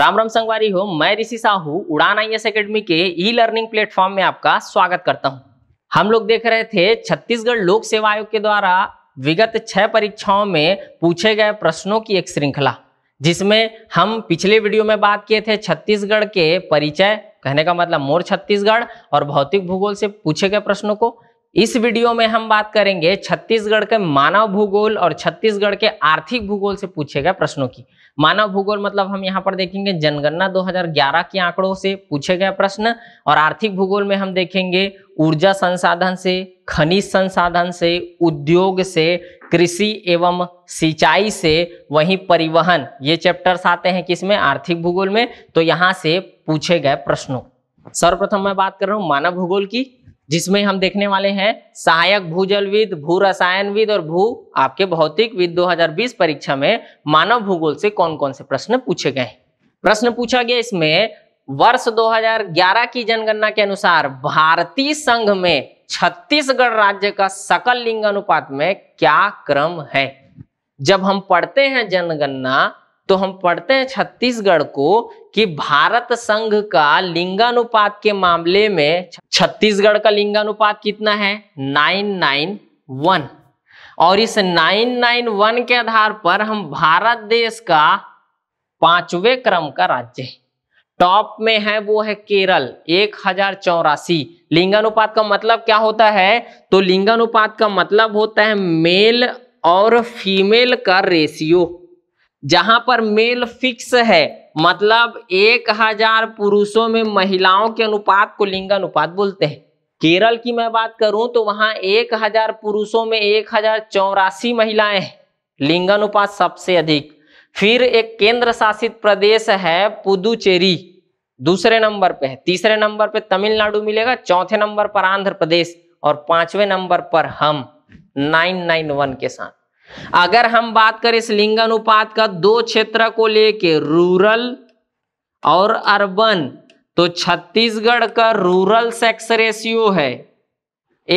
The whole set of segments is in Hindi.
राम राम संगवारी हो मैं ऋषि साहू उड़ान आई एस अकेडमी के ई लर्निंग प्लेटफॉर्म में आपका स्वागत करता हूं हम लोग देख रहे थे छत्तीसगढ़ लोक सेवा आयोग के द्वारा विगत छह परीक्षाओं में पूछे गए प्रश्नों की एक श्रृंखला जिसमें हम पिछले वीडियो में बात किए थे छत्तीसगढ़ के परिचय कहने का मतलब मोर छत्तीसगढ़ और भौतिक भूगोल से पूछे गए प्रश्नों को इस वीडियो में हम बात करेंगे छत्तीसगढ़ के मानव भूगोल और छत्तीसगढ़ के आर्थिक भूगोल से पूछे गए प्रश्नों की मानव भूगोल मतलब हम यहाँ पर देखेंगे जनगणना 2011 के आंकड़ों से पूछे गए प्रश्न और आर्थिक भूगोल में हम देखेंगे ऊर्जा संसाधन से खनिज संसाधन से उद्योग से कृषि एवं सिंचाई से वहीं परिवहन ये चैप्टर्स आते हैं किसमें आर्थिक भूगोल में तो यहाँ से पूछे गए प्रश्नों सर्वप्रथम मैं बात कर रहा हूँ मानव भूगोल की जिसमें हम देखने वाले हैं सहायक भूजलविद भू रसायनविद और भू आपके भौतिक विद 2020 परीक्षा में मानव भूगोल से कौन कौन से प्रश्न पूछे गए प्रश्न पूछा गया इसमें वर्ष 2011 की जनगणना के अनुसार भारतीय संघ में छत्तीसगढ़ राज्य का सकल लिंग अनुपात में क्या क्रम है जब हम पढ़ते हैं जनगणना तो हम पढ़ते हैं छत्तीसगढ़ को कि भारत संघ का लिंगानुपात के मामले में छत्तीसगढ़ का लिंगानुपात कितना है नाइन नाइन वन और इस नाइन नाइन वन के आधार पर हम भारत देश का पांचवें क्रम का राज्य है टॉप में है वो है केरल एक हजार चौरासी लिंगानुपात का मतलब क्या होता है तो लिंगानुपात का मतलब होता है मेल और फीमेल का रेशियो जहां पर मेल फिक्स है मतलब एक हजार पुरुषों में महिलाओं के अनुपात को अनुपात बोलते हैं केरल की मैं बात करूं तो वहां एक हजार पुरुषों में एक हजार चौरासी महिलाएं हैं अनुपात सबसे अधिक फिर एक केंद्र शासित प्रदेश है पुदुचेरी दूसरे नंबर पे है तीसरे नंबर पे तमिलनाडु मिलेगा चौथे नंबर पर आंध्र प्रदेश और पांचवें नंबर पर हम 991 के साथ अगर हम बात करें इस अनुपात का दो क्षेत्र को लेके रूरल और अर्बन तो छत्तीसगढ़ का रूरल सेक्स रेशियो है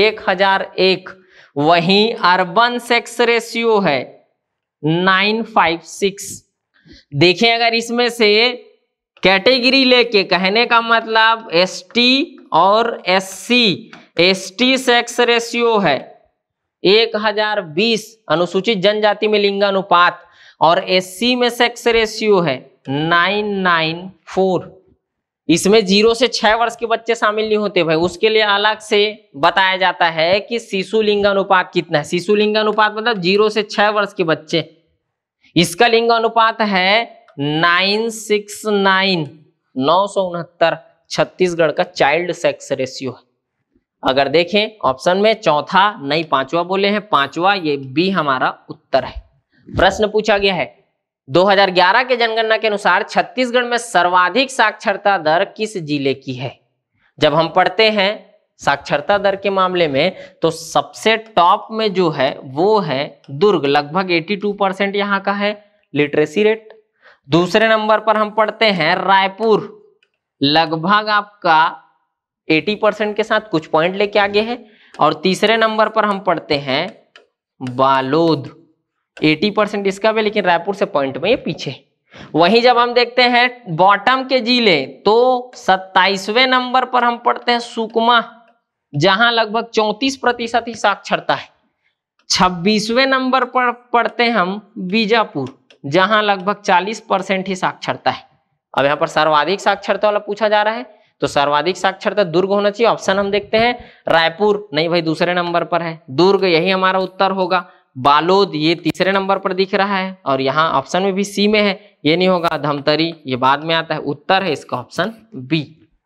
एक हजार एक वहीं अर्बन सेक्स रेशियो है नाइन फाइव सिक्स देखें अगर इसमें से कैटेगरी लेके कहने का मतलब एसटी और एससी एसटी सेक्स रेशियो है एक हजार बीस अनुसूचित जनजाति में लिंगानुपात और एससी में सेक्स रेशियो है नाइन नाइन फोर इसमें जीरो से छह वर्ष के बच्चे शामिल नहीं होते भाई उसके लिए अलग से बताया जाता है कि शिशु लिंगानुपात कितना है शिशु लिंगानुपात मतलब जीरो से छह वर्ष के बच्चे इसका लिंगानुपात है नाइन सिक्स नाइन नौ सौ उनहत्तर छत्तीसगढ़ का चाइल्ड सेक्स रेशियो है अगर देखें ऑप्शन में चौथा नहीं पांचवा बोले हैं पांचवा ये बी हमारा उत्तर है प्रश्न पूछा गया है 2011 के जनगणना के अनुसार छत्तीसगढ़ में सर्वाधिक साक्षरता दर किस जिले की है जब हम पढ़ते हैं साक्षरता दर के मामले में तो सबसे टॉप में जो है वो है दुर्ग लगभग 82 परसेंट यहाँ का है लिटरेसी रेट दूसरे नंबर पर हम पढ़ते हैं रायपुर लगभग आपका एटी परसेंट के साथ कुछ पॉइंट लेके आगे है और तीसरे नंबर पर हम पढ़ते हैं बालोद 80 परसेंट इसका भी लेकिन रायपुर से पॉइंट में ये पीछे वहीं जब हम देखते हैं बॉटम के जिले तो सत्ताईसवें नंबर पर हम पढ़ते हैं सुकमा जहां लगभग 34 प्रतिशत ही साक्षरता है छब्बीसवें नंबर पर पढ़ते हैं हम बीजापुर जहां लगभग 40 परसेंट ही साक्षरता है अब यहां पर सर्वाधिक साक्षरता वाला पूछा जा रहा है तो सर्वाधिक साक्षरता दुर्ग होना चाहिए ऑप्शन हम देखते हैं रायपुर नहीं भाई दूसरे नंबर पर है दुर्ग यही हमारा उत्तर होगा बालोद ये तीसरे नंबर पर दिख रहा है और यहाँ ऑप्शन में भी सी में है ये नहीं होगा धमतरी ये बाद में आता है उत्तर है इसका ऑप्शन बी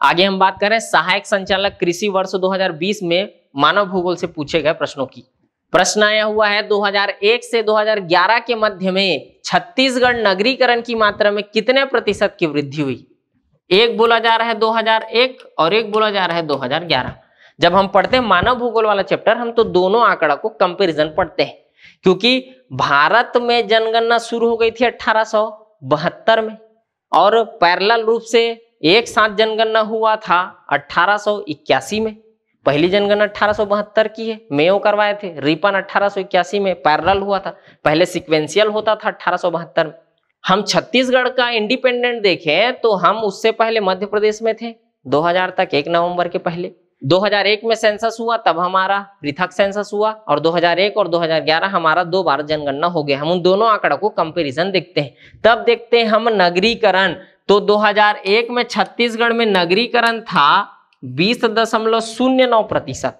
आगे हम बात करें सहायक संचालक कृषि वर्ष 2020 में मानव भूगोल से पूछे गए प्रश्नों की प्रश्न आया हुआ है 2001 से 2011 के मध्य में छत्तीसगढ़ नगरीकरण की मात्रा में कितने प्रतिशत की वृद्धि हुई एक बोला जा रहा है 2001 और एक बोला जा रहा है 2011 जब हम पढ़ते हैं मानव भूगोल वाला चैप्टर हम तो दोनों आंकड़ा को कंपेरिजन पढ़ते हैं क्योंकि भारत में जनगणना शुरू हो गई थी अठारह में और पैरल रूप से एक साथ जनगणना हुआ था अठारह में पहली जनगणना अठारह की है मेयो करवाए थे रिपन अठारह में पैरल हुआ था पहले सिक्वेंशियल होता था अठारह में हम छत्तीसगढ़ का इंडिपेंडेंट देखें तो हम उससे पहले मध्य प्रदेश में थे 2000 तक एक नवंबर के पहले 2001 में सेंसस हुआ तब हमारा पृथक सेंसस हुआ और 2001 और 2011 हमारा दो बार जनगणना हो गया हम उन दोनों आंकड़ों को कंपैरिजन देखते हैं तब देखते हैं हम नगरीकरण तो 2001 में छत्तीसगढ़ में नगरीकरण था बीस दशमलव शून्य नौ प्रतिशत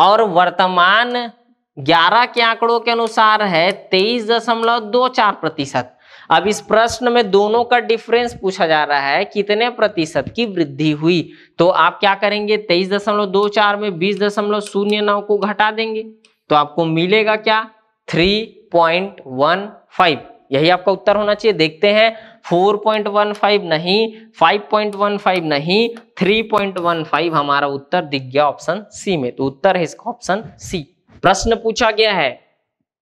और वर्तमान 11 के आंकड़ों के अनुसार है तेईस दशमलव दो चार प्रतिशत अब इस प्रश्न में दोनों का डिफरेंस पूछा जा रहा है कितने प्रतिशत की वृद्धि हुई तो आप क्या करेंगे तेईस दशमलव दो चार में बीस दशमलव शून्य नौ को घटा देंगे तो आपको मिलेगा क्या थ्री पॉइंट वन फाइव यही आपका उत्तर होना चाहिए देखते हैं फोर पॉइंट वन फाइव नहीं फाइव पॉइंट वन फाइव नहीं थ्री पॉइंट वन फाइव हमारा उत्तर दिख गया ऑप्शन सी में तो उत्तर है इसका ऑप्शन सी प्रश्न पूछा गया है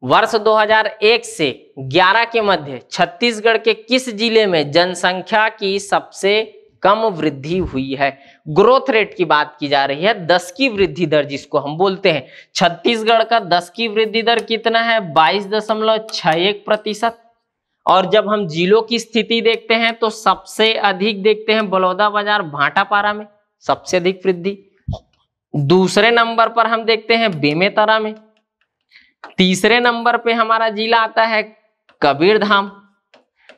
वर्ष 2001 से 11 के मध्य छत्तीसगढ़ के किस जिले में जनसंख्या की सबसे कम वृद्धि हुई है ग्रोथ रेट की बात की जा रही है दस की वृद्धि दर जिसको हम बोलते हैं छत्तीसगढ़ का दस की वृद्धि दर कितना है बाईस दशमलव छ एक प्रतिशत और जब हम जिलों की स्थिति देखते हैं तो सबसे अधिक देखते हैं बलौदा बाजार भाटापारा में सबसे अधिक वृद्धि दूसरे नंबर पर हम देखते हैं बेमेतारा में तीसरे नंबर पे हमारा जिला आता है कबीरधाम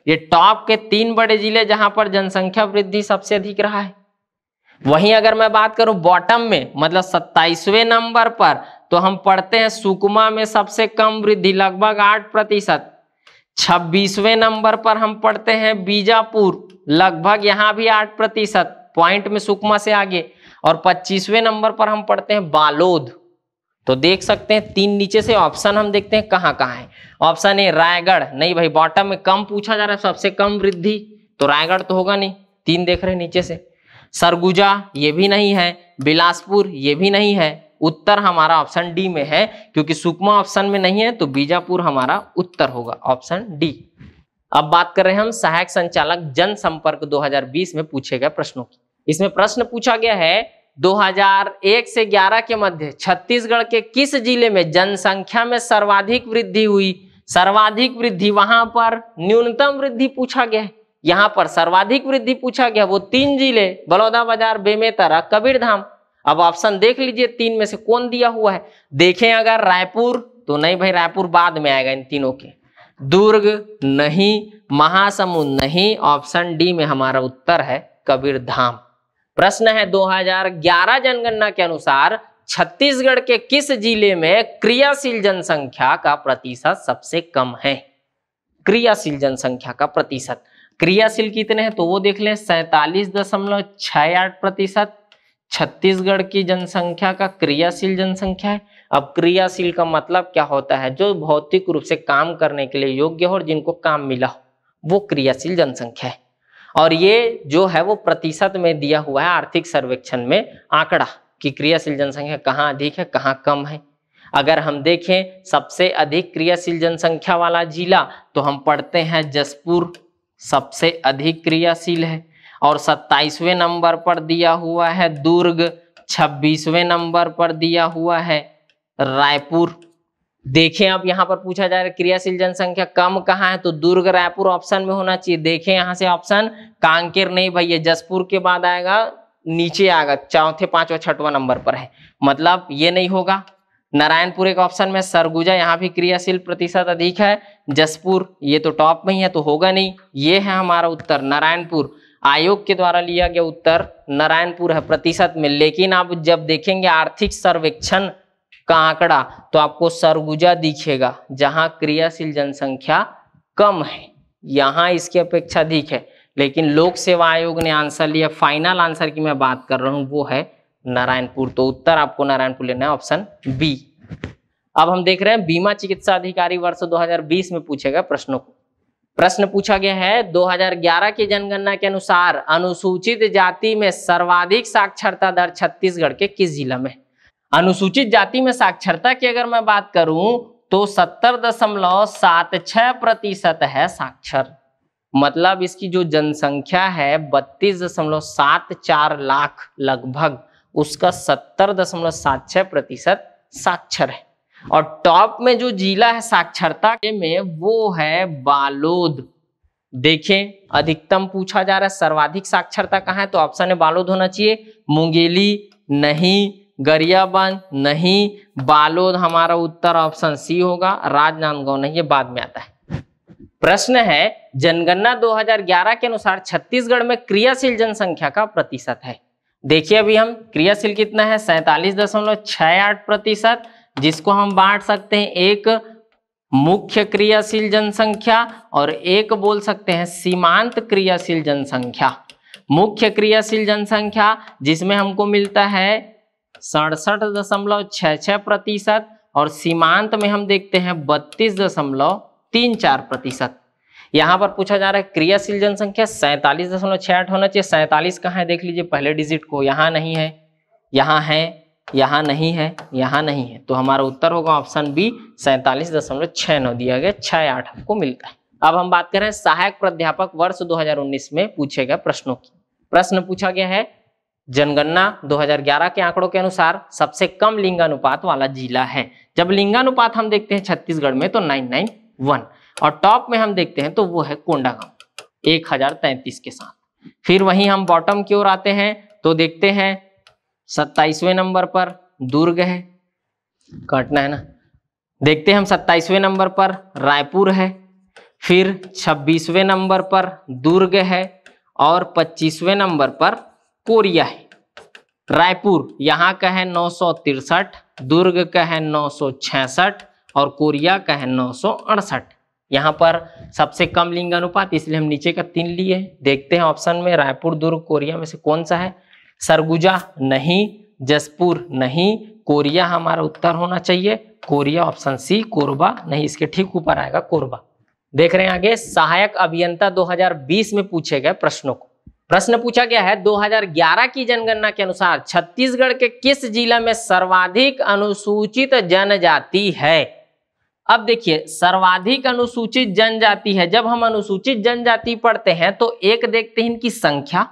ये टॉप के तीन बड़े जिले जहां पर जनसंख्या वृद्धि सबसे अधिक रहा है वहीं अगर मैं बात करूं बॉटम में मतलब सत्ताईसवें नंबर पर तो हम पढ़ते हैं सुकमा में सबसे कम वृद्धि लगभग आठ प्रतिशत छब्बीसवें नंबर पर हम पढ़ते हैं बीजापुर लगभग यहाँ भी आठ प्रतिशत पॉइंट में सुकमा से आगे और पच्चीसवें नंबर पर हम पढ़ते हैं बालोद तो देख सकते हैं तीन नीचे से ऑप्शन हम देखते हैं कहाँ कहाँ है ऑप्शन ए रायगढ़ नहीं भाई बॉटम में कम पूछा जा रहा है सबसे कम वृद्धि तो रायगढ़ तो होगा नहीं तीन देख रहे हैं नीचे से सरगुजा ये भी नहीं है बिलासपुर ये भी नहीं है उत्तर हमारा ऑप्शन डी में है क्योंकि सुकमा ऑप्शन में नहीं है तो बीजापुर हमारा उत्तर होगा ऑप्शन डी अब बात कर रहे हैं हम सहायक संचालक जनसंपर्क 2020 में पूछे गए प्रश्नों की इसमें प्रश्न पूछा गया है 2001 से 11 के मध्य छत्तीसगढ़ के किस जिले में जनसंख्या में सर्वाधिक वृद्धि हुई सर्वाधिक वृद्धि वहां पर न्यूनतम वृद्धि पूछा गया यहाँ पर सर्वाधिक वृद्धि पूछा गया वो तीन जिले बलौदा बाजार बेमेतरा कबीरधाम अब ऑप्शन देख लीजिए तीन में से कौन दिया हुआ है देखें अगर रायपुर तो नहीं भाई रायपुर बाद में आएगा इन तीनों के दुर्ग नहीं महासमुंद नहीं ऑप्शन डी में हमारा उत्तर है कबीरधाम प्रश्न है 2011 जनगणना के अनुसार छत्तीसगढ़ के किस जिले में क्रियाशील जनसंख्या का प्रतिशत सबसे कम है क्रियाशील जनसंख्या का प्रतिशत क्रियाशील कितने हैं तो वो देख लें सैतालीस दशमलव छह आठ प्रतिशत छत्तीसगढ़ की जनसंख्या का क्रियाशील जनसंख्या है अब क्रियाशील का मतलब क्या होता है जो भौतिक रूप से काम करने के लिए योग्य हो और जिनको काम मिला हो वो क्रियाशील जनसंख्या है और ये जो है वो प्रतिशत में दिया हुआ है आर्थिक सर्वेक्षण में आंकड़ा कि क्रियाशील जनसंख्या कहाँ अधिक है कहाँ कम है अगर हम देखें सबसे अधिक क्रियाशील जनसंख्या वाला जिला तो हम पढ़ते हैं जसपुर सबसे अधिक क्रियाशील है और सत्ताईसवें नंबर पर दिया हुआ है दुर्ग छब्बीसवें नंबर पर दिया हुआ है रायपुर देखें अब यहाँ पर पूछा जा रहा है क्रियाशील जनसंख्या कम कहाँ है तो दुर्ग रायपुर ऑप्शन में होना चाहिए देखें यहाँ से ऑप्शन कांकेर नहीं भैया जसपुर के बाद आएगा नीचे आएगा चौथे पांचवा छठवा नंबर पर है मतलब ये नहीं होगा नारायणपुर एक ऑप्शन में सरगुजा यहाँ भी क्रियाशील प्रतिशत अधिक है जसपुर ये तो टॉप में ही है तो होगा नहीं ये है हमारा उत्तर नारायणपुर आयोग के द्वारा लिया गया उत्तर नारायणपुर है प्रतिशत में लेकिन आप जब देखेंगे आर्थिक सर्वेक्षण का आंकड़ा तो आपको सरगुजा दिखेगा जहां क्रियाशील जनसंख्या कम है यहां इसकी अपेक्षा अधिक है लेकिन लोक सेवा आयोग ने आंसर लिया फाइनल आंसर की मैं बात कर रहा हूं वो है नारायणपुर तो उत्तर आपको नारायणपुर लेना है ऑप्शन बी अब हम देख रहे हैं बीमा चिकित्सा अधिकारी वर्ष 2020 में पूछे गए प्रश्नों को प्रश्न पूछा गया है 2011 की जनगणना के अनुसार अनुसूचित जाति में सर्वाधिक साक्षरता दर छत्तीसगढ़ के किस जिला में अनुसूचित जाति में साक्षरता की अगर मैं बात करूं तो सत्तर दशमलव सात छह प्रतिशत है साक्षर मतलब इसकी जो जनसंख्या है बत्तीस दशमलव सात चार लाख लगभग उसका सत्तर दशमलव सात छह प्रतिशत साक्षर है और टॉप में जो जिला है साक्षरता के में वो है बालोद देखें अधिकतम पूछा जा रहा है सर्वाधिक साक्षरता कहाँ है तो ऑप्शन है बालोद होना चाहिए मुंगेली नहीं गरियाबंद नहीं बालोद हमारा उत्तर ऑप्शन सी होगा राजनांदगांव नहीं ये बाद में आता है प्रश्न है जनगणना 2011 के अनुसार छत्तीसगढ़ में क्रियाशील जनसंख्या का प्रतिशत है देखिए अभी हम क्रियाशील कितना है सैतालीस दशमलव छह आठ प्रतिशत जिसको हम बांट सकते हैं एक मुख्य क्रियाशील जनसंख्या और एक बोल सकते हैं सीमांत क्रियाशील जनसंख्या मुख्य क्रियाशील जनसंख्या जिसमें हमको मिलता है सड़सठ दशमलव छः छः प्रतिशत और सीमांत में हम देखते हैं बत्तीस दशमलव तीन चार प्रतिशत यहाँ पर पूछा जा रहा है क्रियाशील जनसंख्या सैंतालीस दशमलव छः आठ होना चाहिए सैंतालीस कहाँ है देख लीजिए पहले डिजिट को यहाँ नहीं है यहाँ है यहाँ नहीं है यहाँ नहीं है तो हमारा उत्तर होगा ऑप्शन बी सैंतालीस दशमलव छः नौ दिया गया छः आठ आपको मिलता है अब हम बात कर रहे हैं सहायक प्राध्यापक वर्ष 2019 में पूछे गए प्रश्नों की प्रश्न पूछा गया है जनगणना 2011 के आंकड़ों के अनुसार सबसे कम लिंगानुपात वाला जिला है जब लिंगानुपात हम देखते हैं छत्तीसगढ़ में तो 991 और टॉप में हम देखते हैं तो वो है कोंडागांव एक के साथ फिर वहीं हम बॉटम की ओर आते हैं तो देखते हैं सत्ताईसवें नंबर पर दुर्ग है काटना है ना देखते हैं हम सत्ताईसवें नंबर पर रायपुर है फिर छब्बीसवें नंबर पर दुर्ग है और पच्चीसवें नंबर पर कोरिया है रायपुर यहाँ का है नौ सौ तिरसठ दुर्ग का है नौ सौ छियासठ और कोरिया का है नौ सौ अड़सठ यहाँ पर सबसे कम लिंग अनुपात इसलिए हम नीचे का तीन लिए देखते हैं ऑप्शन में रायपुर दुर्ग कोरिया में से कौन सा है सरगुजा नहीं जसपुर नहीं कोरिया हमारा उत्तर होना चाहिए कोरिया ऑप्शन सी कोरबा नहीं इसके ठीक ऊपर आएगा कोरबा देख रहे हैं आगे सहायक अभियंता 2020 में पूछे गए प्रश्नों को प्रश्न पूछा गया है 2011 की जनगणना के अनुसार छत्तीसगढ़ के किस जिला में सर्वाधिक अनुसूचित जनजाति है अब देखिए सर्वाधिक अनुसूचित जनजाति है जब हम अनुसूचित जनजाति पढ़ते हैं तो एक देखते हैं इनकी संख्या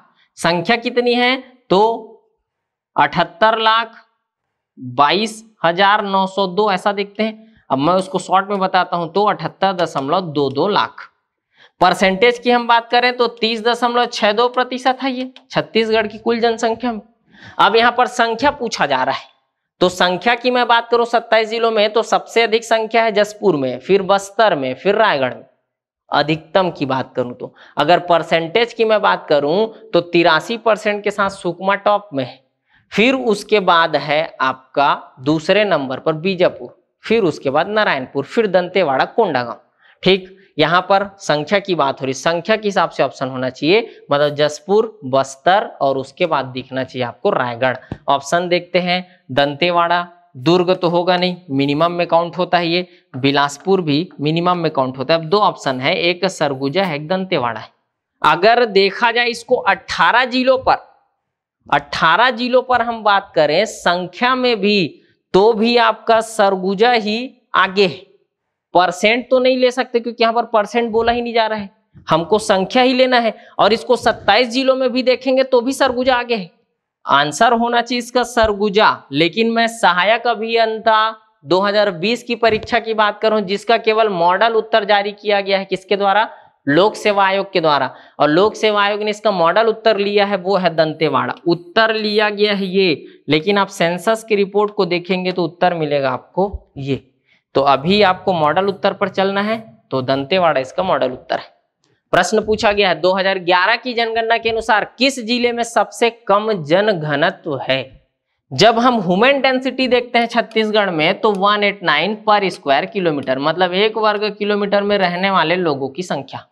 संख्या कितनी है तो अठहत्तर लाख बाईस हजार नौ सौ दो ऐसा देखते हैं अब मैं उसको शॉर्ट में बताता हूं तो अठहत्तर दशमलव दो दो लाख परसेंटेज की हम बात करें तो तीस दशमलव छह दो प्रतिशत है ये छत्तीसगढ़ की कुल जनसंख्या में अब यहाँ पर संख्या पूछा जा रहा है तो संख्या की मैं बात करूं सत्ताईस जिलों में तो सबसे अधिक संख्या है जसपुर में फिर बस्तर में फिर रायगढ़ में अधिकतम की बात करूं तो अगर परसेंटेज की मैं बात करूं तो तिरासी परसेंट के साथ सुकमा टॉप में है फिर उसके बाद है आपका दूसरे नंबर पर बीजापुर फिर उसके बाद नारायणपुर फिर दंतेवाड़ा कोंडागांव ठीक यहाँ पर संख्या की बात हो रही संख्या के हिसाब से ऑप्शन होना चाहिए मतलब जसपुर बस्तर और उसके बाद दिखना चाहिए आपको रायगढ़ ऑप्शन देखते हैं दंतेवाड़ा दुर्ग तो होगा नहीं मिनिमम में काउंट होता है ये बिलासपुर भी मिनिमम में काउंट होता है अब दो ऑप्शन है एक सरगुजा है एक दंतेवाड़ा है अगर देखा जाए इसको 18 जिलों पर 18 जिलों पर हम बात करें संख्या में भी तो भी आपका सरगुजा ही आगे है परसेंट तो नहीं ले सकते क्योंकि यहाँ पर परसेंट बोला ही नहीं जा रहा है हमको संख्या ही लेना है और इसको 27 जिलों में भी देखेंगे तो भी सरगुजा आगे है आंसर होना चाहिए इसका सरगुजा लेकिन मैं सहायक अभियंता 2020 की परीक्षा की बात करूं जिसका केवल मॉडल उत्तर जारी किया गया है किसके द्वारा लोक सेवा आयोग के द्वारा और लोक सेवा आयोग ने इसका मॉडल उत्तर लिया है वो है दंतेवाड़ा उत्तर लिया गया है ये लेकिन आप सेंसस की रिपोर्ट को देखेंगे तो उत्तर मिलेगा आपको ये तो अभी आपको मॉडल उत्तर पर चलना है तो दंतेवाड़ा इसका मॉडल उत्तर है प्रश्न पूछा गया है 2011 की जनगणना के अनुसार किस जिले में सबसे कम जनघनत्व है जब हम ह्यूमन डेंसिटी देखते हैं छत्तीसगढ़ में तो 189 पर स्क्वायर किलोमीटर मतलब एक वर्ग किलोमीटर में रहने वाले लोगों की संख्या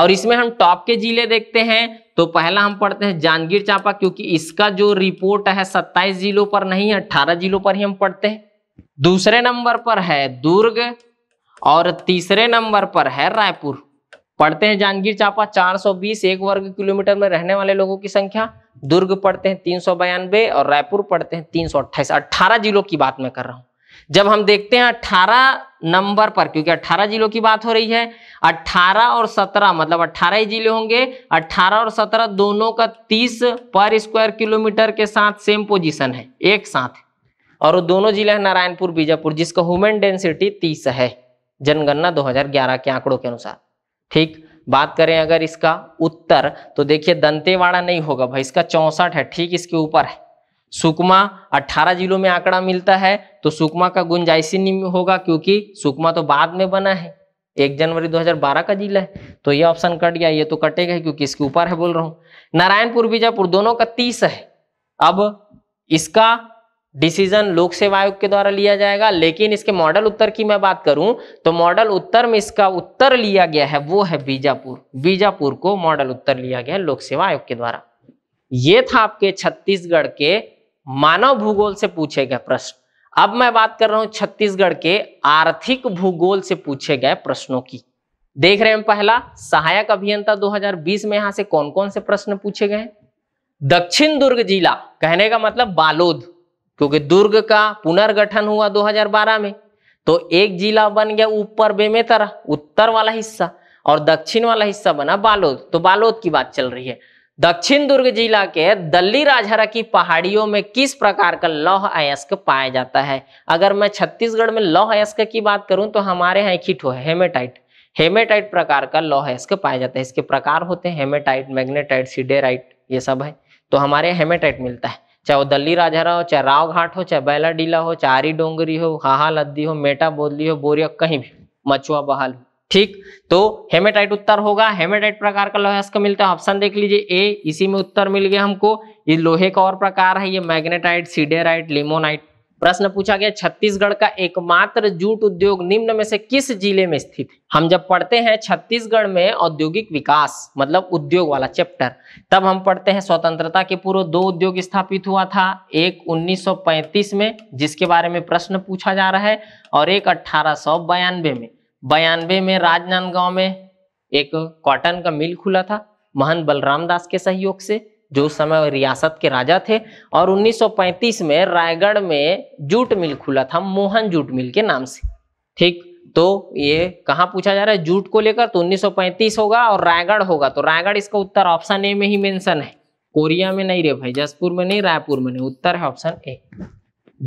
और इसमें हम टॉप के जिले देखते हैं तो पहला हम पढ़ते हैं जांजगीर चांपा क्योंकि इसका जो रिपोर्ट है 27 जिलों पर नहीं है 18 जिलों पर ही हम पढ़ते हैं दूसरे नंबर पर है दुर्ग और तीसरे नंबर पर है रायपुर पढ़ते हैं जांजगीर चापा 420 एक वर्ग किलोमीटर में रहने वाले लोगों की संख्या दुर्ग पढ़ते हैं तीन और रायपुर पढ़ते हैं तीन सौ जिलों की बात मैं कर रहा हूं जब हम देखते हैं 18 नंबर पर क्योंकि 18 जिलों की बात हो रही है 18 और 17 मतलब 18 ही जिले होंगे 18 और 17 दोनों का 30 पर स्क्वायर किलोमीटर के साथ सेम पोजीशन है एक साथ और दोनों जिला है नारायणपुर बीजापुर जिसका ह्यूमन डेंसिटी तीस है जनगणना 2011 के आंकड़ों के अनुसार ठीक बात करें अगर इसका उत्तर तो देखिए दंतेवाड़ा नहीं होगा भाई इसका चौसठ है ठीक इसके ऊपर है सुकमा 18 जिलों में आंकड़ा मिलता है तो सुकमा का गुंजाइशी नहीं होगा क्योंकि सुकमा तो बाद में बना है एक जनवरी 2012 का जिला है तो ये ऑप्शन कट गया ये तो कटेगा क्योंकि इसके ऊपर है बोल रहा हूँ नारायणपुर बीजापुर दोनों का तीस है अब इसका डिसीजन लोक सेवा आयोग के द्वारा लिया जाएगा लेकिन इसके मॉडल उत्तर की मैं बात करूं तो मॉडल उत्तर में इसका उत्तर लिया गया है वो है बीजापुर बीजापुर को मॉडल उत्तर लिया गया है लोक सेवा आयोग के द्वारा ये था आपके छत्तीसगढ़ के मानव भूगोल से पूछे गए प्रश्न अब मैं बात कर रहा हूं छत्तीसगढ़ के आर्थिक भूगोल से पूछे गए प्रश्नों की देख रहे हैं पहला सहायक अभियंता 2020 में यहां से कौन कौन से प्रश्न पूछे गए दक्षिण दुर्ग जिला कहने का मतलब बालोद क्योंकि दुर्ग का पुनर्गठन हुआ 2012 में तो एक जिला बन गया ऊपर बेमेतरा उत्तर वाला हिस्सा और दक्षिण वाला हिस्सा बना बालोद तो बालोद की बात चल रही है दक्षिण दुर्ग जिला के दल्ली राजहरा की पहाड़ियों में किस प्रकार का लौह अयस्क पाया जाता है अगर मैं छत्तीसगढ़ में लौह अयस्क की बात करूं तो हमारे यहाँ एक है हेमेटाइट हेमेटाइट प्रकार का लौह अयस्क पाया जाता है इसके प्रकार होते हैं हेमेटाइट मैग्नेटाइट सीडेराइट ये सब है तो हमारे हेमेटाइट मिलता है चाहे वो दल्ली राजहरा हो चाहे राव घाट हो चाहे बैला डीला हो चाहे आरी डोंगरी हो हाहा लद्दी हो मेटा बोदली हो बोरिया कहीं भी मछुआ बहाल ठीक तो हेमेटाइट उत्तर होगा हेमेटाइट प्रकार का लोहा इसका मिलता है ऑप्शन देख लीजिए ए इसी में उत्तर मिल गया हमको ये लोहे का और प्रकार है ये मैग्नेटाइट सीडेराइट लिमोनाइट प्रश्न पूछा गया छत्तीसगढ़ का एकमात्र जूट उद्योग निम्न में से किस जिले में स्थित हम जब पढ़ते हैं छत्तीसगढ़ में औद्योगिक विकास मतलब उद्योग वाला चैप्टर तब हम पढ़ते हैं स्वतंत्रता के पूर्व दो उद्योग स्थापित हुआ था एक 1935 में जिसके बारे में प्रश्न पूछा जा रहा है और एक अठारह में बयानवे में राजनांदगांव में एक कॉटन का मिल खुला था महंत बलराम दास के सहयोग से जो उस समय रियासत के राजा थे और 1935 में रायगढ़ में जूट मिल खुला था मोहन जूट मिल के नाम से ठीक तो ये कहाँ पूछा जा रहा है जूट को लेकर तो 1935 होगा और रायगढ़ होगा तो रायगढ़ इसका उत्तर ऑप्शन ए में ही मेंशन है कोरिया में नहीं रे भाई जसपुर में नहीं रायपुर में नहीं उत्तर है ऑप्शन ए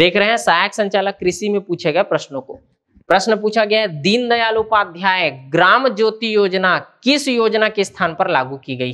देख रहे हैं सहायक संचालक कृषि में पूछे गए प्रश्नों को प्रश्न पूछा गया है दीनदयाल उपाध्याय ग्राम ज्योति योजना किस योजना के स्थान पर लागू की गई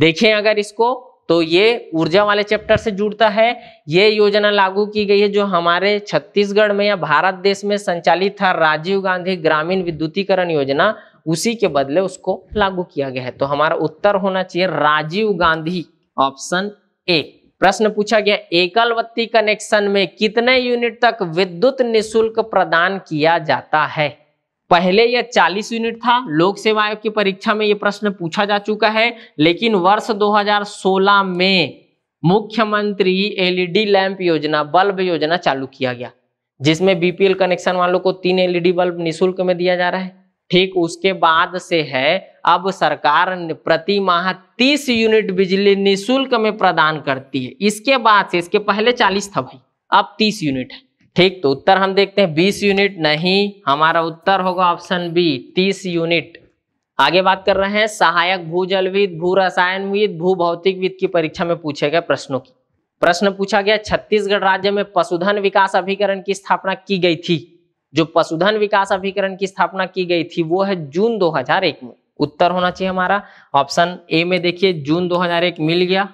देखें अगर इसको तो ये ऊर्जा वाले चैप्टर से जुड़ता है ये योजना लागू की गई है जो हमारे छत्तीसगढ़ में या भारत देश में संचालित था राजीव गांधी ग्रामीण विद्युतीकरण योजना उसी के बदले उसको लागू किया गया है तो हमारा उत्तर होना चाहिए राजीव गांधी ऑप्शन ए प्रश्न पूछा गया एकल बत्ती कनेक्शन में कितने यूनिट तक विद्युत निःशुल्क प्रदान किया जाता है पहले यह 40 यूनिट था लोक सेवा आयोग की परीक्षा में यह प्रश्न पूछा जा चुका है लेकिन वर्ष 2016 में मुख्यमंत्री एलईडी लैंप योजना बल्ब योजना चालू किया गया जिसमें बीपीएल कनेक्शन वालों को तीन एलईडी बल्ब निःशुल्क में दिया जा रहा है ठीक उसके बाद से है अब सरकार प्रति माह 30 यूनिट बिजली निःशुल्क में प्रदान करती है इसके बाद से इसके पहले 40 था भाई अब 30 यूनिट है ठीक तो उत्तर हम देखते हैं बीस यूनिट नहीं हमारा उत्तर होगा ऑप्शन बी तीस यूनिट आगे बात कर रहे हैं सहायक भू जलविद भू रसायनविद भू भौतिक विद की परीक्षा में पूछे गए प्रश्नों की प्रश्न पूछा गया छत्तीसगढ़ राज्य में पशुधन विकास अभिकरण की स्थापना की गई थी जो पशुधन विकास अभिकरण की स्थापना की गई थी वो है जून 2001 में उत्तर होना चाहिए हमारा ऑप्शन ए में देखिए जून 2001 मिल गया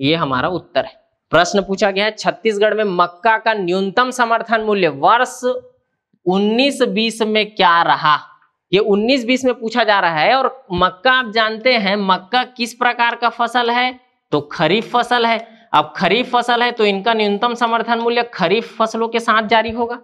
ये हमारा उत्तर है प्रश्न पूछा गया है छत्तीसगढ़ में मक्का का न्यूनतम समर्थन मूल्य वर्ष 1920 में क्या रहा ये 1920 में पूछा जा रहा है और मक्का आप जानते हैं मक्का किस प्रकार का फसल है तो खरीफ फसल है अब खरीफ फसल है तो इनका न्यूनतम समर्थन मूल्य खरीफ फसलों के साथ जारी होगा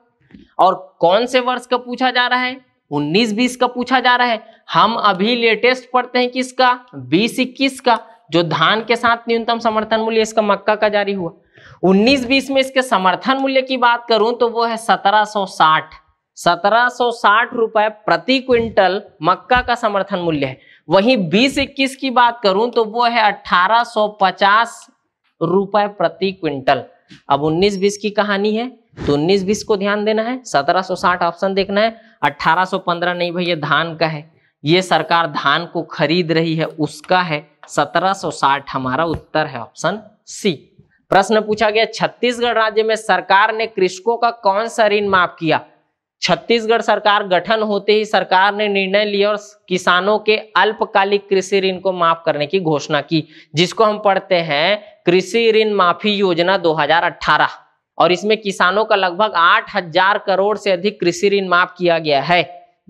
और कौन से वर्ष का पूछा जा रहा है उन्नीस बीस का पूछा जा रहा है हम अभी लेटेस्ट पढ़ते हैं किसका बीस इक्कीस का जो धान के साथ न्यूनतम समर्थन मूल्य इसका मक्का का जारी हुआ 19-20 में इसके समर्थन मूल्य की बात करूं तो वो है 1760 1760 रुपए प्रति क्विंटल मक्का का समर्थन मूल्य है वहीं 20-21 की बात करूं तो वो है 1850 रुपए प्रति क्विंटल अब 19-20 की कहानी है तो 19-20 को ध्यान देना है 1760 ऑप्शन देखना है 1815 नहीं भैया धान का है ये सरकार धान को खरीद रही है उसका है 1760 हमारा उत्तर है ऑप्शन सी प्रश्न पूछा गया छत्तीसगढ़ राज्य में सरकार ने कृषकों का कौन सा ऋण माफ किया छत्तीसगढ़ सरकार गठन होते ही सरकार ने निर्णय लिया और किसानों के अल्पकालिक कृषि ऋण को माफ करने की घोषणा की जिसको हम पढ़ते हैं कृषि ऋण माफी योजना 2018 और इसमें किसानों का लगभग 8000 करोड़ से अधिक कृषि ऋण माफ किया गया है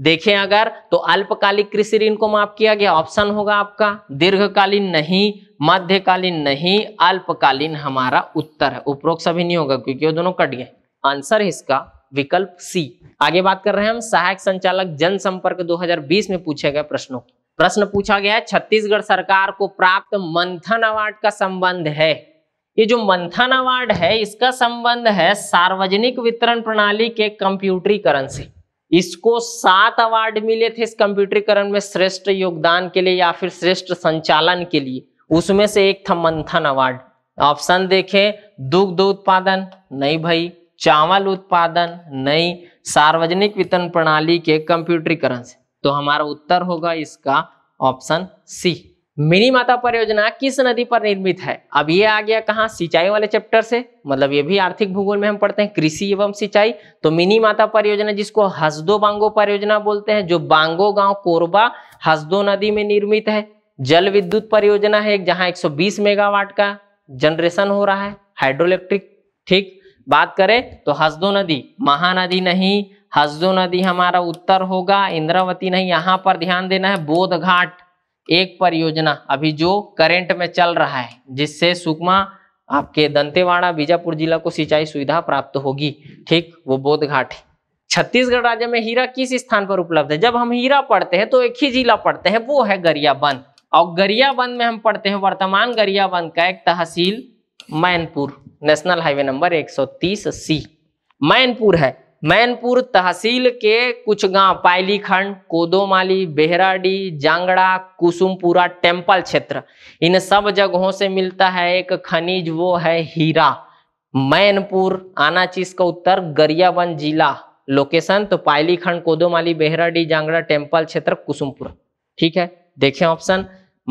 देखें अगर तो अल्पकालिक कृषि ऋण को माफ किया गया ऑप्शन होगा आपका दीर्घकालीन नहीं मध्यकालीन नहीं अल्पकालीन हमारा उत्तर है उपरोक्त सभी नहीं होगा क्योंकि वो दोनों कट गए आंसर है इसका विकल्प सी आगे बात कर रहे हैं हम सहायक संचालक जनसंपर्क 2020 में पूछे गए प्रश्नों की प्रश्न पूछा गया है छत्तीसगढ़ सरकार को प्राप्त मंथन अवार्ड का संबंध है ये जो मंथन अवार्ड है इसका संबंध है सार्वजनिक वितरण प्रणाली के कंप्यूटरीकरण से इसको सात अवार्ड मिले थे इस कंप्यूटरीकरण में श्रेष्ठ योगदान के लिए या फिर श्रेष्ठ संचालन के लिए उसमें से एक था मंथन अवार्ड ऑप्शन देखें दुग्ध उत्पादन नहीं भाई चावल उत्पादन नहीं सार्वजनिक वितरण प्रणाली के कंप्यूटरीकरण से तो हमारा उत्तर होगा इसका ऑप्शन सी मिनी माता परियोजना किस नदी पर निर्मित है अब ये आ गया कहाँ सिंचाई वाले चैप्टर से मतलब ये भी आर्थिक भूगोल में हम पढ़ते हैं कृषि एवं सिंचाई तो मिनी माता परियोजना जिसको हसदो बांगो परियोजना बोलते हैं जो बांगो गांव कोरबा हसदो नदी में निर्मित है जल विद्युत परियोजना है जहां 120 मेगावाट का जनरेशन हो रहा है इलेक्ट्रिक ठीक बात करें तो हसदो नदी महानदी नहीं हसदो नदी हमारा उत्तर होगा इंद्रावती नहीं यहाँ पर ध्यान देना है बोध घाट एक परियोजना अभी जो करेंट में चल रहा है जिससे सुकमा आपके दंतेवाड़ा बीजापुर जिला को सिंचाई सुविधा प्राप्त होगी ठीक वो बोध घाट छत्तीसगढ़ राज्य में हीरा किस स्थान पर उपलब्ध है जब हम हीरा पढ़ते हैं तो एक ही जिला पढ़ते हैं वो है गरियाबंद और गरियाबंद में हम पढ़ते हैं वर्तमान गरियाबंद का एक तहसील Mainpur national highway number 130 C Mainpur है मैनपुर तहसील के कुछ गांव पायलीखंड कोदोमाली बेहराडी जांगड़ा कुसुमपुरा टेम्पल क्षेत्र इन सब जगहों से मिलता है एक खनिज वो है हीरा मैनपुर आना चीज का उत्तर गरियाबंद जिला लोकेशन तो पायलीखंड कोदोमाली बेहराडी जांगड़ा टेम्पल क्षेत्र कुसुमपुरा ठीक है देखें ऑप्शन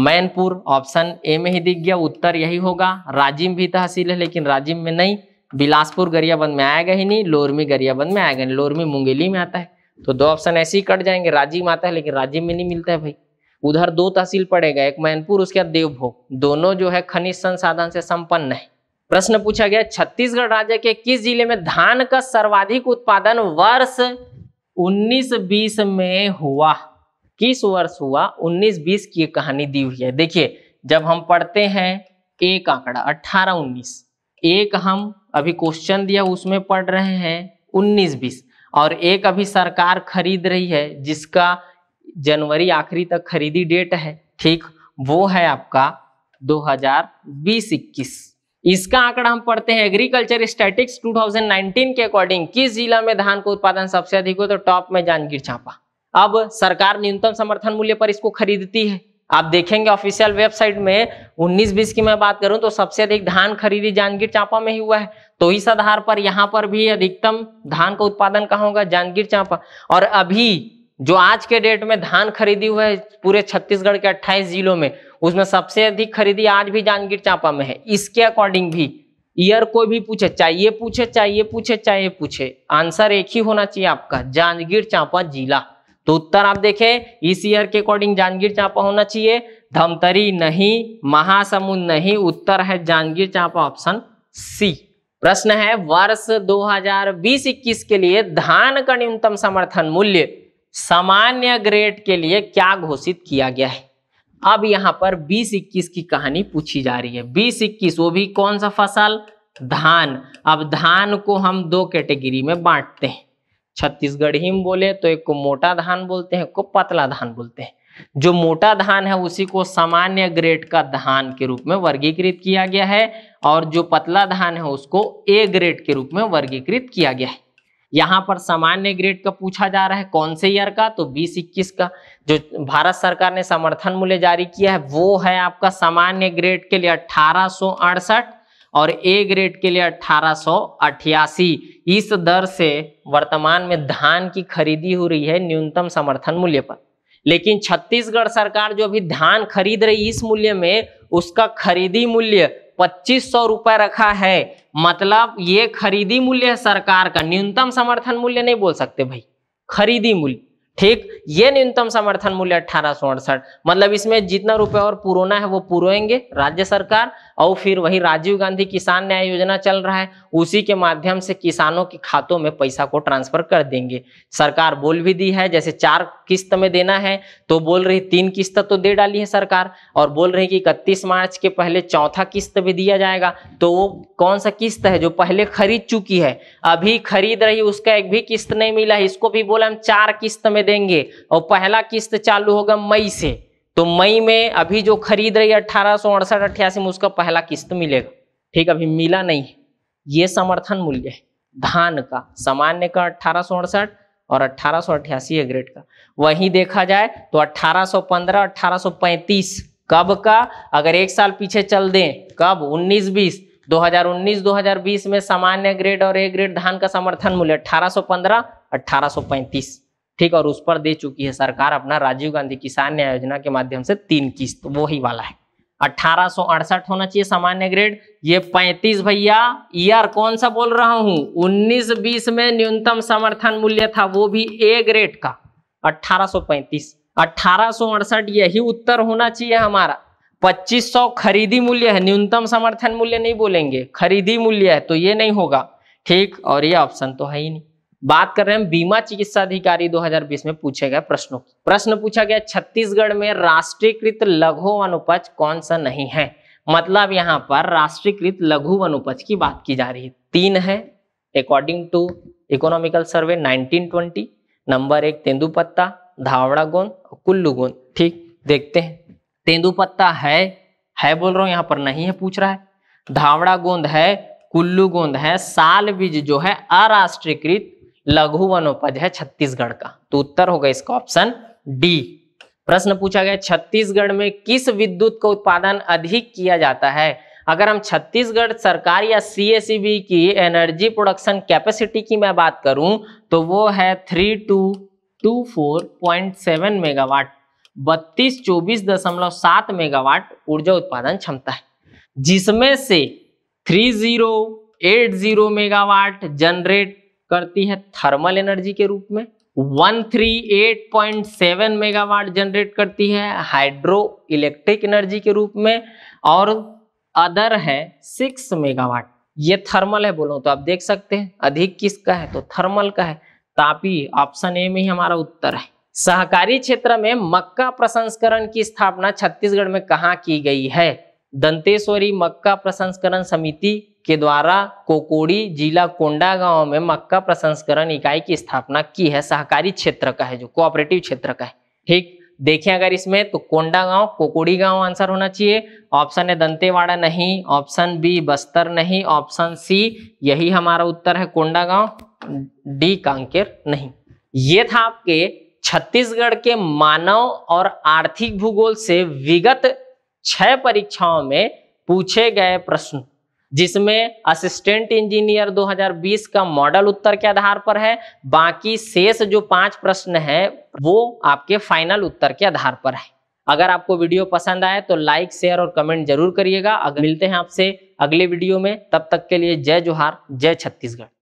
मैनपुर ऑप्शन ए में ही दिख गया उत्तर यही होगा राजिम भी तहसील है लेकिन राजिम में नहीं बिलासपुर गरियाबंद में आएगा ही नहीं लोरमी गरियाबंद में आएगा नहीं लोरमी मुंगेली में आता है तो दो ऑप्शन ऐसे ही कट जाएंगे राजीव में आता है लेकिन राजीव में नहीं मिलता है भाई उधर दो तहसील पड़ेगा एक मैनपुर उसके बाद देवभोग दोनों जो है खनिज संसाधन से संपन्न है प्रश्न पूछा गया छत्तीसगढ़ राज्य के किस जिले में धान का सर्वाधिक उत्पादन वर्ष उन्नीस बीस में हुआ किस वर्ष हुआ उन्नीस बीस की कहानी दी हुई है देखिए जब हम पढ़ते हैं एक आंकड़ा अठारह उन्नीस एक हम अभी क्वेश्चन दिया उसमें पढ़ रहे हैं उन्नीस बीस और एक अभी सरकार खरीद रही है जिसका जनवरी आखिरी तक खरीदी डेट है ठीक वो है आपका बीस इक्कीस इसका आंकड़ा हम पढ़ते हैं एग्रीकल्चर स्टैटिक्स 2019 के अकॉर्डिंग किस जिला में धान का उत्पादन सबसे अधिक हो तो टॉप में जांजगीर चांपा अब सरकार न्यूनतम समर्थन मूल्य पर इसको खरीदती है आप देखेंगे ऑफिशियल वेबसाइट में 19-20 की मैं बात करूं तो सबसे अधिक धान खरीदी जांजगीर चांपा में ही हुआ है तो इस आधार पर यहाँ पर भी अधिकतम धान का उत्पादन कहा होगा जांजगीर चांपा और अभी जो आज के डेट में धान खरीदी हुआ है पूरे छत्तीसगढ़ के 28 जिलों में उसमें सबसे अधिक खरीदी आज भी जांजगीर चांपा में है इसके अकॉर्डिंग भी ईयर कोई भी पूछे चाहिए पूछे चाहिए पूछे चाहिए पूछे आंसर एक ही होना चाहिए आपका जांजगीर चांपा जिला तो उत्तर आप देखें इस ईयर के अकॉर्डिंग जांजगीर चांपा होना चाहिए धमतरी नहीं महासमुंद नहीं उत्तर है जांजगीर चांपा ऑप्शन सी प्रश्न है वर्ष 2020-21 के लिए धान का न्यूनतम समर्थन मूल्य सामान्य ग्रेड के लिए क्या घोषित किया गया है अब यहां पर बीस इक्कीस की कहानी पूछी जा रही है बीस इक्कीस वो भी कौन सा फसल धान अब धान को हम दो कैटेगरी में बांटते हैं छत्तीसगढ़ में बोले तो एक को मोटा धान बोलते हैं एक को पतला धान बोलते हैं जो मोटा धान है उसी को सामान्य ग्रेड का धान के रूप में वर्गीकृत किया गया है और जो पतला धान है उसको ए ग्रेड के रूप में वर्गीकृत किया गया है यहाँ पर सामान्य ग्रेड का पूछा जा रहा है कौन से ईयर का तो बीस इक्कीस का जो भारत सरकार ने समर्थन मूल्य जारी किया है वो है आपका सामान्य ग्रेड के लिए अठारह और ए ग्रेड के लिए अठारह इस दर से वर्तमान में धान की खरीदी हो रही है न्यूनतम समर्थन मूल्य पर लेकिन छत्तीसगढ़ सरकार जो अभी धान खरीद रही इस मूल्य में उसका खरीदी मूल्य पच्चीस सौ रुपए रखा है मतलब ये खरीदी मूल्य है सरकार का न्यूनतम समर्थन मूल्य नहीं बोल सकते भाई खरीदी मूल्य ठीक ये न्यूनतम समर्थन मूल्य अठारह मतलब इसमें जितना रुपए और पुरोना है वो पुरोएंगे राज्य सरकार और फिर वही राजीव गांधी किसान न्याय योजना चल रहा है उसी के माध्यम से किसानों के खातों में पैसा को ट्रांसफर कर देंगे सरकार बोल भी दी है जैसे चार किस्त में देना है तो बोल रही तीन किस्त तो दे डाली है सरकार और बोल रही कि इकतीस मार्च के पहले चौथा किस्त भी दिया जाएगा तो वो कौन सा किस्त है जो पहले खरीद चुकी है अभी खरीद रही उसका एक भी किस्त नहीं मिला इसको भी बोला हम चार किस्त में देंगे और पहला किस्त चालू होगा मई से तो मई में अभी जो खरीद रही है अठारह सौ अड़सठ अठासी में उसका पहला किस्त मिलेगा ठीक अभी मिला नहीं है ये समर्थन मूल्य है धान का सामान्य का अठारह सौ अड़सठ और अठारह सौ अठासी ग्रेड का वहीं देखा जाए तो अठारह सौ पंद्रह अठारह सौ पैंतीस कब का अगर एक साल पीछे चल दें कब उन्नीस बीस 2019-2020 में सामान्य ग्रेड और ए ग्रेड धान का समर्थन मूल्य 1815 1835 ठीक और उस पर दे चुकी है सरकार अपना राजीव गांधी किसान न्याय योजना के माध्यम से तीन किस्त वो ही वाला है अठारह होना चाहिए सामान्य ग्रेड ये 35 भैया ईयर कौन सा बोल रहा हूं 19-20 में न्यूनतम समर्थन मूल्य था वो भी ए ग्रेड का 1835 अठारह यही उत्तर होना चाहिए हमारा 2500 खरीदी मूल्य है न्यूनतम समर्थन मूल्य नहीं बोलेंगे खरीदी मूल्य है तो ये नहीं होगा ठीक और ये ऑप्शन तो है ही नहीं बात कर रहे हैं बीमा चिकित्सा अधिकारी 2020 में पूछे गए प्रश्नों की प्रश्न पूछा गया छत्तीसगढ़ में राष्ट्रीयकृत लघु वनोपज कौन सा नहीं है मतलब यहाँ पर राष्ट्रीयकृत लघु वनुपज की बात की जा रही है तीन है according to economical survey 1920 number एक तेंदुपत्ता धावड़ा गोंद कुल्लू गोंद ठीक देखते हैं तेंदुपत्ता है है बोल रहा हूँ यहाँ पर नहीं है पूछ रहा है धावड़ा गोंद है कुल्लू गोंद है साल बीज जो है अराष्ट्रीयकृत लघु वनोपज है छत्तीसगढ़ का तो उत्तर होगा इसका ऑप्शन डी प्रश्न पूछा गया छत्तीसगढ़ में किस विद्युत का उत्पादन अधिक किया जाता है अगर हम छत्तीसगढ़ सरकार या सी की एनर्जी प्रोडक्शन कैपेसिटी की मैं बात करूं तो वो है three two two four point seven megawatt बत्तीस चौबीस दशमलव सात मेगावाट ऊर्जा उत्पादन क्षमता है जिसमें से three zero eight zero megawatt generate करती है थर्मल एनर्जी के रूप में 138.7 मेगावाट जनरेट करती है हाइड्रो इलेक्ट्रिक एनर्जी के रूप में और अदर है 6 मेगावाट ये थर्मल है बोलो तो आप देख सकते हैं अधिक किसका है तो थर्मल का है तापी ऑप्शन ए में ही हमारा उत्तर है सहकारी क्षेत्र में मक्का प्रसंस्करण की स्थापना छत्तीसगढ़ में कहा की गई है दंतेश्वरी मक्का प्रसंस्करण समिति के द्वारा कोकोड़ी जिला कोंडा गांव में मक्का प्रसंस्करण इकाई की स्थापना की है सहकारी क्षेत्र का है जो कोऑपरेटिव क्षेत्र का है ठीक देखें अगर इसमें तो कोंडा गांव कोकोड़ी गांव आंसर होना चाहिए ऑप्शन ए दंतेवाड़ा नहीं ऑप्शन बी बस्तर नहीं ऑप्शन सी यही हमारा उत्तर है कोंडा गांव डी कांकेर नहीं ये था आपके छत्तीसगढ़ के मानव और आर्थिक भूगोल से विगत छह परीक्षाओं में पूछे गए प्रश्न जिसमें असिस्टेंट इंजीनियर 2020 का मॉडल उत्तर के आधार पर है बाकी शेष जो पांच प्रश्न है वो आपके फाइनल उत्तर के आधार पर है अगर आपको वीडियो पसंद आए तो लाइक शेयर और कमेंट जरूर करिएगा अगर मिलते हैं आपसे अगले वीडियो में तब तक के लिए जय जोहार जय छत्तीसगढ़